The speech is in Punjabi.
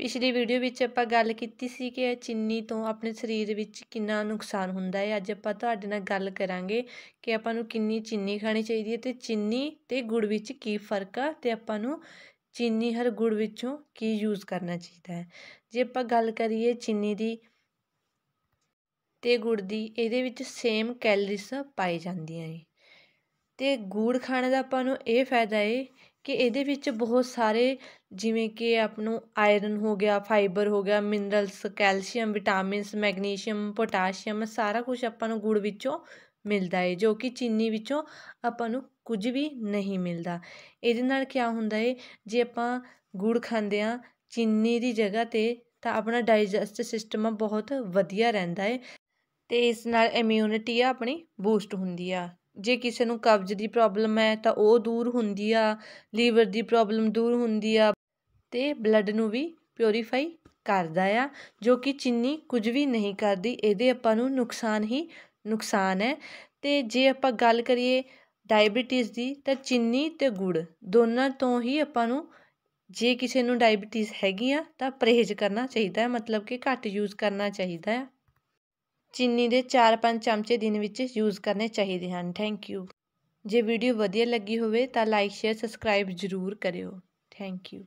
ਪਿਛਲੀ ਵੀਡੀਓ ਵਿੱਚ ਆਪਾਂ ਗੱਲ ਕੀਤੀ ਸੀ ਕਿ ਚੀਨੀ ਤੋਂ ਆਪਣੇ ਸਰੀਰ ਵਿੱਚ ਕਿੰਨਾ ਨੁਕਸਾਨ ਹੁੰਦਾ ਹੈ ਅੱਜ ਆਪਾਂ ਤੁਹਾਡੇ ਨਾਲ ਗੱਲ ਕਰਾਂਗੇ ਕਿ ਆਪਾਂ ਨੂੰ ਕਿੰਨੀ ਚੀਨੀ ਖਾਣੀ ਚਾਹੀਦੀ ਹੈ ਤੇ ਚੀਨੀ ਤੇ ਗੁੜ ਵਿੱਚ ਕੀ ਫਰਕ ਆ ਤੇ ਆਪਾਂ ਨੂੰ ਚੀਨੀ ਹਰ ਗੁੜ ਵਿੱਚੋਂ ਕੀ ਯੂਜ਼ ਕਰਨਾ ਚਾਹੀਦਾ ਹੈ ਜੇ ਆਪਾਂ ਗੱਲ ਕਰੀਏ ਚੀਨੀ ਦੀ ਤੇ ਗੁੜ ਦੀ ਇਹਦੇ ਵਿੱਚ ਸੇਮ ਕੈਲਰੀਜ਼ ਪਾਈ ਜਾਂਦੀਆਂ ਨੇ ਤੇ ਗੂੜ ਖਾਣ ਦਾ ਆਪਾਂ ਨੂੰ ਇਹ ਫਾਇਦਾ ਏ ਕਿ ਇਹਦੇ ਵਿੱਚ ਬਹੁਤ ਸਾਰੇ ਜਿਵੇਂ ਕਿ ਆਪ ਨੂੰ ਆਇਰਨ ਹੋ ਗਿਆ ਫਾਈਬਰ ਹੋ ਗਿਆ minerals calcium vitamins magnesium potassium ਸਾਰਾ ਕੁਝ ਆਪਾਂ ਨੂੰ ਗੂੜ ਵਿੱਚੋਂ ਮਿਲਦਾ ਏ ਜੋ ਕਿ ਚੀਨੀ ਵਿੱਚੋਂ ਆਪਾਂ ਨੂੰ ਕੁਝ ਵੀ ਨਹੀਂ ਮਿਲਦਾ ਇਹਦੇ ਨਾਲ ਕੀ ਹੁੰਦਾ ਏ ਜੇ ਆਪਾਂ ਗੂੜ ਖਾਂਦੇ ਆ ਚੀਨੀ ਦੀ ਜਗ੍ਹਾ ਤੇ ਤਾਂ ਆਪਣਾ ਡਾਈਜੈਸਟ ਸਿਸਟਮ ਬਹੁਤ ਵਧੀਆ ਰਹਿੰਦਾ ਏ ਤੇ ਇਸ ਨਾਲ ਇਮਿਊਨਿਟੀ ਆ ਆਪਣੀ ਬੂਸਟ ਹੁੰਦੀ ਆ ਜੇ ਕਿਸੇ ਨੂੰ ਕਬਜ਼ ਦੀ ਪ੍ਰੋਬਲਮ ਹੈ ਤਾਂ ਉਹ ਦੂਰ ਹੁੰਦੀ ਆ ਲੀਵਰ ਦੀ ਪ੍ਰੋਬਲਮ ਦੂਰ ਹੁੰਦੀ ਆ ਤੇ ਬਲੱਡ ਨੂੰ ਵੀ ਪਿਉਰੀਫਾਈ ਕਰਦਾ ਆ ਜੋ ਕਿ ਚਿੰਨੀ ਕੁਝ ਵੀ ਨਹੀਂ ਕਰਦੀ ਇਹਦੇ ਆਪਾਂ ਨੂੰ ਨੁਕਸਾਨ ਹੀ ਨੁਕਸਾਨ ਹੈ ਤੇ ਜੇ ਆਪਾਂ ਗੱਲ ਕਰੀਏ ਡਾਇਬੀਟੀਜ਼ ਦੀ ਤਾਂ ਚਿੰਨੀ ਤੇ ਗੁੜ ਦੋਨਾਂ ਤੋਂ ਹੀ ਆਪਾਂ ਨੂੰ ਜੇ ਕਿਸੇ ਨੂੰ ਡਾਇਬੀਟੀਜ਼ ਹੈਗੀ ਆ ਤਾਂ ਪਰਹੇਜ਼ ਕਰਨਾ ਚਾਹੀਦਾ ਹੈ ਮਤਲਬ ਕਿ ਘੱਟ ਯੂਜ਼ ਕਰਨਾ ਚਾਹੀਦਾ ਹੈ ਚੀਨੀ ਦੇ 4-5 ਚਮਚੇ ਦਿਨ ਵਿੱਚ ਯੂਜ਼ ਕਰਨੇ ਚਾਹੀਦੇ ਹਨ ਥੈਂਕ ਯੂ ਜੇ ਵੀਡੀਓ ਵਧੀਆ ਲੱਗੀ ਹੋਵੇ ਤਾਂ ਲਾਈਕ ਸ਼ੇਅਰ ਸਬਸਕ੍ਰਾਈਬ ਜ਼ਰੂਰ ਕਰਿਓ ਥੈਂਕ ਯੂ